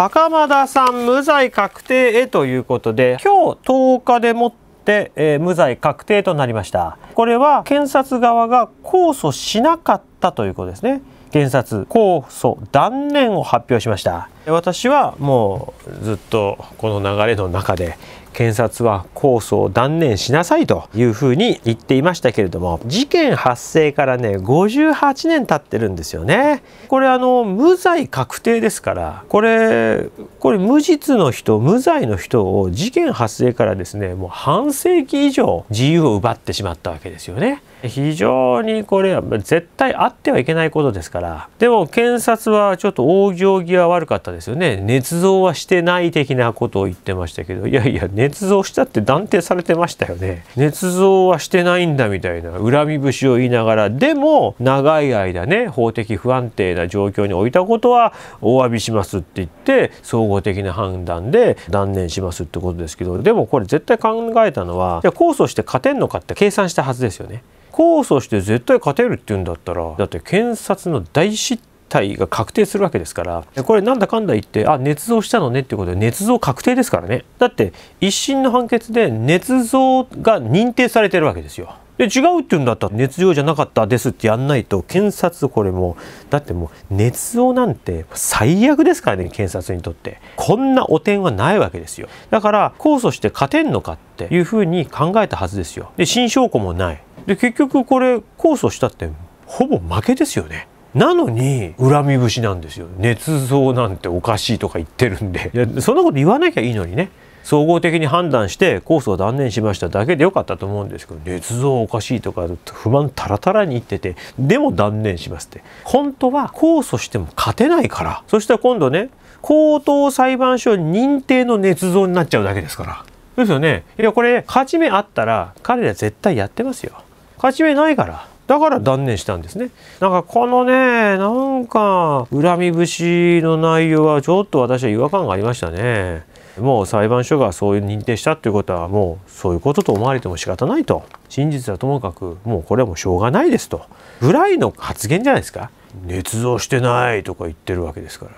袴田さん無罪確定へということで、今日10日でもって、えー、無罪確定となりました。これは検察側が控訴しなかったということですね。検察控訴断念を発表しました私はもうずっとこの流れの中で検察は控訴を断念しなさいというふうに言っていましたけれども事件発生からね58年経ってるんですよねこれあの無罪確定ですからこれこれ無実の人無罪の人を事件発生からですねもう半世紀以上自由を奪ってしまったわけですよね非常にこれは絶対あってはいけないことですからでも検察はちょっと往生際悪かったですよね捏造はしてない的なことを言ってましたけどいやいや捏捏造したって断定されてましたよね捏造はしてないんだみたいな恨み節を言いながらでも長い間ね法的不安定な状況に置いたことはお詫びしますって言って総合的な判断で断念しますってことですけどでもこれ絶対考えたのはじゃ控訴して勝てんのかって計算したはずですよね。控訴して絶対勝てるって言うんだったらだって検察の大失体が確定するわけですからこれなんだかんだ言ってあ捏造したのねっていうことで捏造確定ですからねだって一審の判決で捏造が認定されてるわけですよで違うって言うんだったら捏造じゃなかったですってやんないと検察これもだってもう捏造なんて最悪ですからね検察にとってこんな汚点はないわけですよだから控訴して勝てんのかっていうふうに考えたはずですよで新証拠もないで結局これ控訴したってほぼ負けですよねなのに恨み節なんですよ捏造なんておかしいとか言ってるんでいやそんなこと言わなきゃいいのにね総合的に判断して控訴を断念しましただけでよかったと思うんですけど捏造おかしいとか不満たらたらに言っててでも断念しますって本当は控訴しても勝てないからそしたら今度ね高等裁判所認定の捏造になっちゃうだけですからですよねいやこれ勝ち目あったら彼ら絶対やってますよ勝ち目ないからだから断念したんですねなんかこのねなんか恨み節の内容はちょっと私は違和感がありましたねもう裁判所がそういう認定したっていうことはもうそういうことと思われても仕方ないと真実はともかくもうこれはもうしょうがないですとぐらいの発言じゃないですか捏造してないとか言ってるわけですか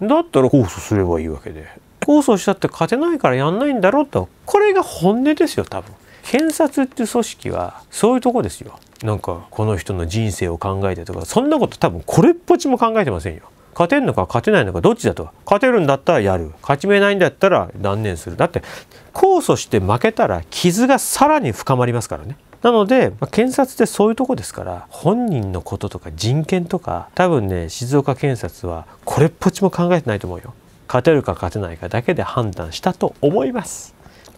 らだったら控訴すればいいわけで控訴したって勝てないからやんないんだろうとこれが本音ですよ多分検察っていう組織はそういうとこですよなんかこの人の人生を考えてとかそんなこと多分これっぽっちも考えてませんよ勝てるのか勝てないのかどっちだと勝てるんだったらやる勝ち目ないんだったら断念するだって控訴して負けたら傷がさらに深まりますからねなので、まあ、検察ってそういうとこですから本人のこととか人権とか多分ね静岡検察はこれっぽっちも考えてないと思うよ勝てるか勝てないかだけで判断したと思います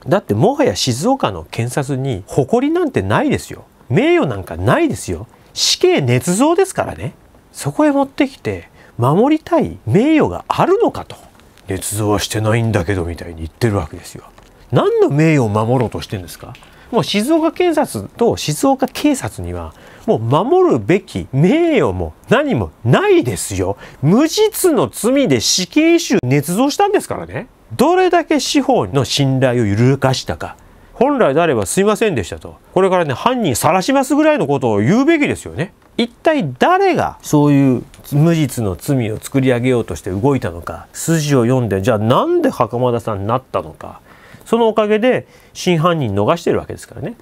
だってもはや静岡の検察に誇りなんてないですよ名誉なんかないですよ死刑捏造ですからねそこへ持ってきて守りたい名誉があるのかと捏造はしてないんだけどみたいに言ってるわけですよ何の名誉を守ろうとしてんですかもう静岡検察と静岡警察にはもう守るべき名誉も何もないですよ無実の罪で死刑囚捏造したんですからねどれだけ司法の信頼を揺るがしたか本来であればすいませんでしたとこれからね犯人晒しますぐらいのことを言うべきですよね一体誰がそういう無実の罪を作り上げようとして動いたのか筋を読んでじゃあなんで袴田さんになったのかそのおかげで真犯人逃してるわけですからね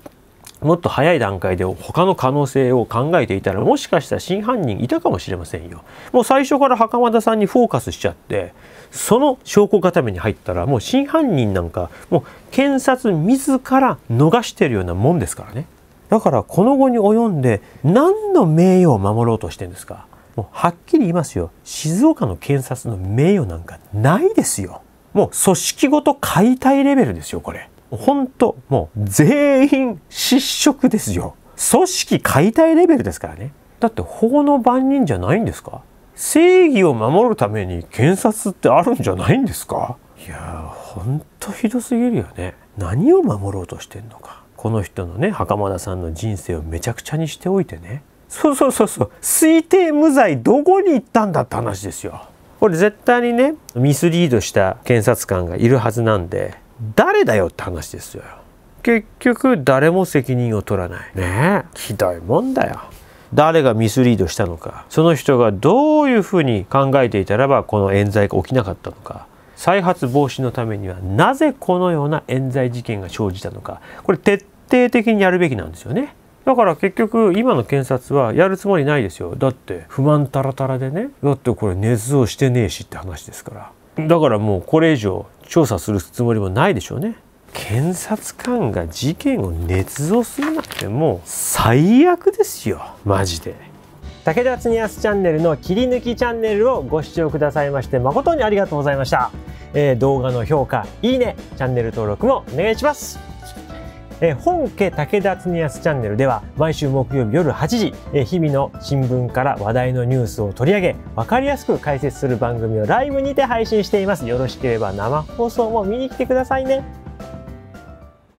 もっと早い段階で他の可能性を考えていたらもしかしたら真犯人いたかもしれませんよ。もう最初から袴田さんにフォーカスしちゃってその証拠固めに入ったらもう真犯人なんかもう検察自ら逃してるようなもんですからね。だからこの後に及んで何の名誉を守ろうとしてんですかもうはっきり言いますよ静岡の検察の名誉なんかないですよもう組織ごと解体レベルですよこれ本当もう全員失職ですよ組織解体レベルですからねだって法の番人じゃないんですか正義を守るために検察ってあるんじゃないんですかいやほんとひどすぎるよね何を守ろうとしてんのかこの人のね袴田さんの人生をめちゃくちゃにしておいてねそうそうそうそう推定無罪どこに行ったんだって話ですよこれ絶対にねミスリードした検察官がいるはずなんで誰だよって話ですよ結局誰も責任を取らないねえひどいもんだよ誰がミスリードしたのかその人がどういうふうに考えていたらばこの冤罪が起きなかったのか再発防止のためにはなぜこのような冤罪事件が生じたのかこれ徹底的にやるべきなんですよねだから結局今の検察はやるつもりないですよだって不満たらたらでねだってこれ捏造してねえしって話ですからだからもうこれ以上調査するつもりもないでしょうね。検察官が事件を捏造するなんてもう最悪ですよマジで武田恒康チャンネルの切り抜きチャンネルをご視聴くださいまして誠にありがとうございました、えー、動画の評価いいねチャンネル登録もお願いしますえ本家武田恒康チャンネルでは毎週木曜日夜8時、え日々の新聞から話題のニュースを取り上げ分かりやすく解説する番組をライブにて配信していますよろしければ生放送も見に来てくださいね